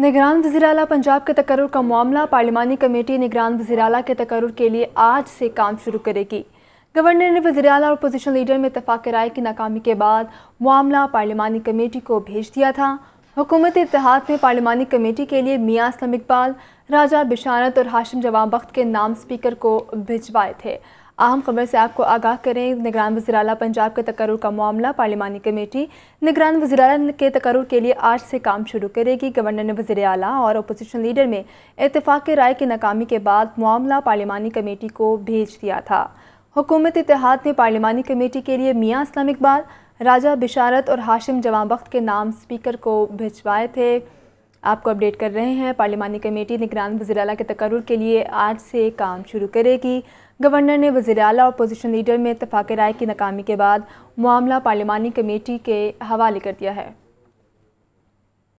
निगरान वजी पंजाब के तकर का मामला पार्लिमानी कमेटी निगरान वजी अल के तकर के लिए आज से काम शुरू करेगी गवर्नर ने वजी अल और अपोजिशन लीडर में इतफाक़ राय की नाकामी के बाद मामला पार्लिमानी कमेटी को भेज दिया था हुकूमत इतिहाद में पार्लिमानी कमेटी के लिए मियाँ इस्लम इकबाल राजा बिशानत और हाशिम जवाब बख्त के नाम स्पीकर को भिजवाए थे अहम खबर से आपको आगाह करें निगरान अल पंजाब के तकर का मामला पार्लिमानी कमेटी निगरान अल के तकर के लिए आज से काम शुरू करेगी गवर्नर ने वजी अला और अपोजिशन लीडर में इतफाक़ राय की नाकामी के बाद मामला पार्लिमानी कमेटी को भेज दिया था हुकूमत इतिहाद ने पार्लिमानी कमेटी के लिए मियाँ इस्लाम इकबाल राजा बिशारत और हाशिम जवाब वक्त के नाम स्पीकर को भिजवाए थे आपको अपडेट कर रहे हैं पार्लिमानी कमेटी निगरान वजी के तकर के लिए आज से काम शुरू करेगी गवर्नर ने वजी अल और अपोजिशन लीडर में इतफाक़ राय की नाकामी के बाद मामला पार्लिमानी कमेटी के हवाले कर दिया है